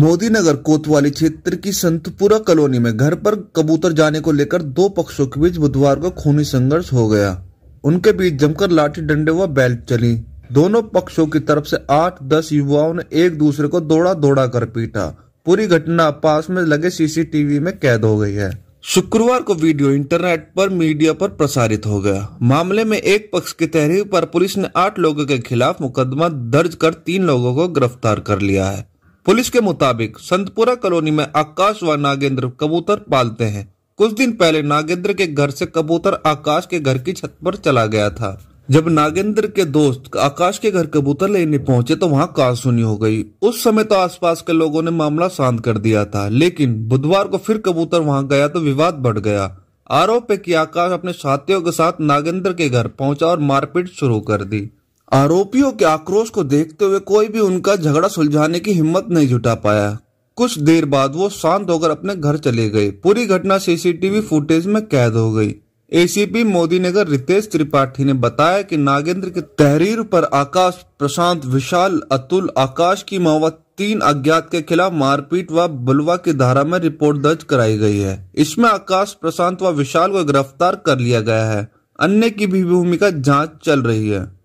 मोदी नगर कोतवाली क्षेत्र की संतपुरा कॉलोनी में घर पर कबूतर जाने को लेकर दो पक्षों के बीच बुधवार को खूनी संघर्ष हो गया उनके बीच जमकर लाठी डंडे व बेल्ट चली दोनों पक्षों की तरफ से आठ दस युवाओं ने एक दूसरे को दौड़ा दौड़ा कर पीटा पूरी घटना पास में लगे सीसीटीवी में कैद हो गई है शुक्रवार को वीडियो इंटरनेट पर मीडिया पर प्रसारित हो गया मामले में एक पक्ष की तहरीर पर पुलिस ने आठ लोगों के खिलाफ मुकदमा दर्ज कर तीन लोगों को गिरफ्तार कर लिया है पुलिस के मुताबिक संतपुरा कॉलोनी में आकाश व नागेंद्र कबूतर पालते हैं कुछ दिन पहले नागेंद्र के घर से कबूतर आकाश के घर की छत पर चला गया था जब नागेंद्र के दोस्त आकाश के घर कबूतर लेने पहुंचे तो वहां सुनी हो गई उस समय तो आसपास के लोगों ने मामला शांत कर दिया था लेकिन बुधवार को फिर कबूतर वहां गया तो विवाद बढ़ गया आरोप है कि आकाश अपने साथियों के साथ नागेंद्र के घर पहुंचा और मारपीट शुरू कर दी आरोपियों के आक्रोश को देखते हुए कोई भी उनका झगड़ा सुलझाने की हिम्मत नहीं जुटा पाया कुछ देर बाद वो शांत होकर अपने घर चले गए पूरी घटना सीसीटीवी फुटेज में कैद हो गई एसीपी मोदीनगर रितेश त्रिपाठी ने बताया कि नागेंद्र के तहरीर पर आकाश प्रशांत विशाल अतुल आकाश की माओ तीन अज्ञात के खिलाफ मारपीट व बुलवा की धारा में रिपोर्ट दर्ज कराई गई है इसमें आकाश प्रशांत व विशाल को गिरफ्तार कर लिया गया है अन्य की भी भूमिका जांच चल रही है